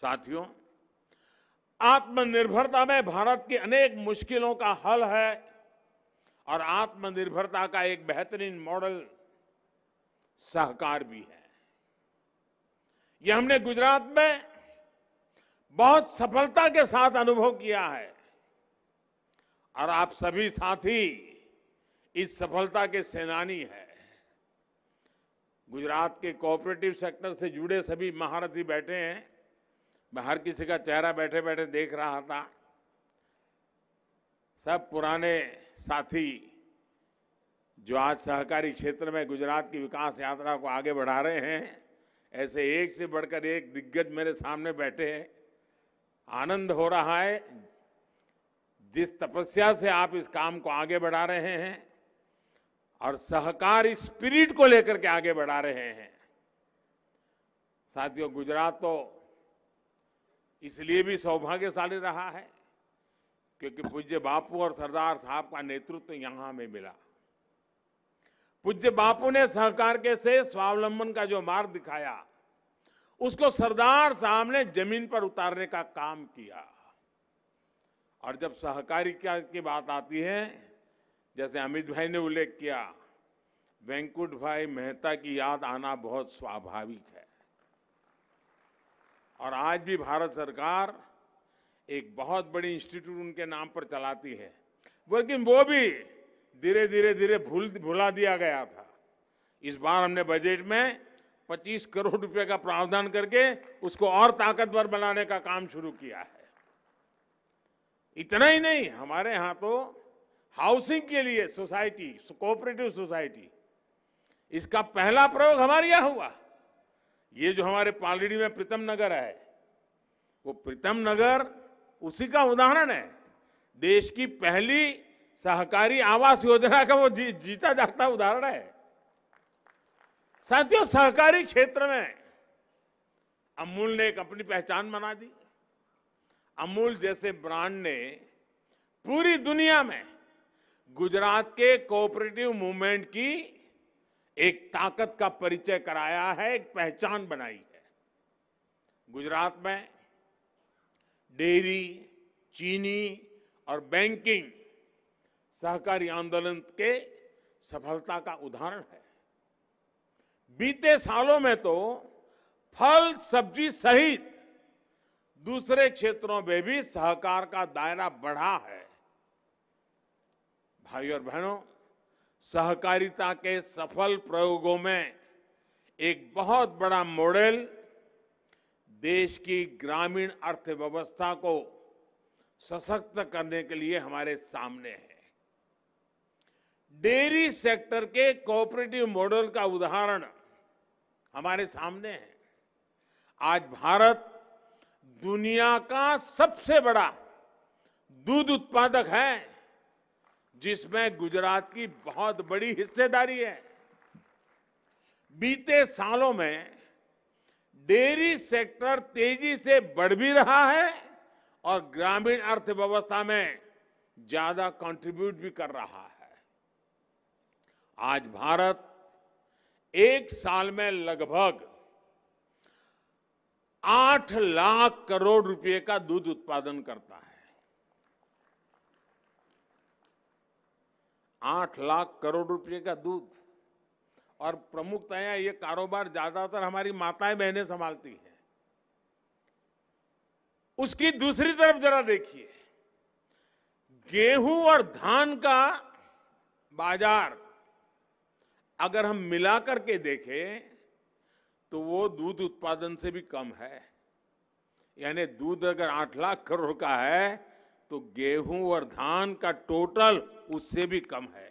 साथियों आत्मनिर्भरता में भारत की अनेक मुश्किलों का हल है और आत्मनिर्भरता का एक बेहतरीन मॉडल सहकार भी है ये हमने गुजरात में बहुत सफलता के साथ अनुभव किया है और आप सभी साथी इस सफलता के सेनानी हैं गुजरात के कोऑपरेटिव सेक्टर से जुड़े सभी महारथी बैठे हैं मैं हर किसी का चेहरा बैठे बैठे देख रहा था सब पुराने साथी जो आज सहकारी क्षेत्र में गुजरात की विकास यात्रा को आगे बढ़ा रहे हैं ऐसे एक से बढ़कर एक दिग्गज मेरे सामने बैठे हैं आनंद हो रहा है जिस तपस्या से आप इस काम को आगे बढ़ा रहे हैं और सहकारी स्पिरिट को लेकर के आगे बढ़ा रहे हैं साथियों गुजरात तो इसलिए भी सौभाग्यशाली रहा है क्योंकि पूज्य बापू और सरदार साहब का नेतृत्व यहां में मिला पूज्य बापू ने सहकार के से स्वावलंबन का जो मार्ग दिखाया उसको सरदार साहब ने जमीन पर उतारने का काम किया और जब सहकारी की बात आती है जैसे अमित भाई ने उल्लेख किया वेंकुट भाई मेहता की याद आना बहुत स्वाभाविक है और आज भी भारत सरकार एक बहुत बड़ी इंस्टीट्यूट उनके नाम पर चलाती है लेकिन वो भी धीरे धीरे धीरे भूल भुला दिया गया था इस बार हमने बजट में 25 करोड़ रुपए का प्रावधान करके उसको और ताकतवर बनाने का काम शुरू किया है इतना ही नहीं हमारे यहाँ तो हाउसिंग के लिए सोसाइटी कोऑपरेटिव सोसाइटी इसका पहला प्रयोग हमारे यहाँ हुआ ये जो हमारे पालड़ी में प्रीतम नगर है वो प्रीतम नगर उसी का उदाहरण है देश की पहली सहकारी आवास योजना का वो जी, जीता जाता उदाहरण है साथियों सहकारी क्षेत्र में अमूल ने एक अपनी पहचान बना दी अमूल जैसे ब्रांड ने पूरी दुनिया में गुजरात के कोऑपरेटिव मूवमेंट की एक ताकत का परिचय कराया है एक पहचान बनाई है गुजरात में डेयरी चीनी और बैंकिंग सहकारी आंदोलन के सफलता का उदाहरण है बीते सालों में तो फल सब्जी सहित दूसरे क्षेत्रों में भी सहकार का दायरा बढ़ा है भाइयों और बहनों सहकारिता के सफल प्रयोगों में एक बहुत बड़ा मॉडल देश की ग्रामीण अर्थव्यवस्था को सशक्त करने के लिए हमारे सामने है डेयरी सेक्टर के कोऑपरेटिव मॉडल का उदाहरण हमारे सामने है आज भारत दुनिया का सबसे बड़ा दूध उत्पादक है जिसमें गुजरात की बहुत बड़ी हिस्सेदारी है बीते सालों में डेयरी सेक्टर तेजी से बढ़ भी रहा है और ग्रामीण अर्थव्यवस्था में ज्यादा कंट्रीब्यूट भी कर रहा है आज भारत एक साल में लगभग आठ लाख करोड़ रुपए का दूध उत्पादन करता है आठ लाख करोड़ रुपए का दूध और प्रमुखतया ये कारोबार ज़्यादातर हमारी माताएं बहनें संभालती हैं उसकी दूसरी तरफ जरा देखिए गेहूं और धान का बाजार अगर हम मिला करके देखें तो वो दूध उत्पादन से भी कम है यानी दूध अगर आठ लाख करोड़ का है तो गेहूं और धान का टोटल उससे भी कम है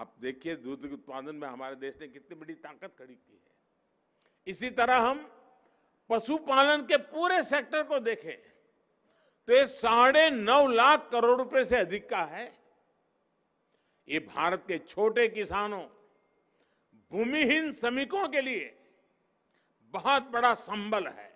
आप देखिए दूध उत्पादन में हमारे देश ने कितनी बड़ी ताकत खड़ी की है इसी तरह हम पशुपालन के पूरे सेक्टर को देखें तो ये साढ़े नौ लाख करोड़ रुपए से अधिक का है ये भारत के छोटे किसानों भूमिहीन श्रमिकों के लिए बहुत बड़ा संबल है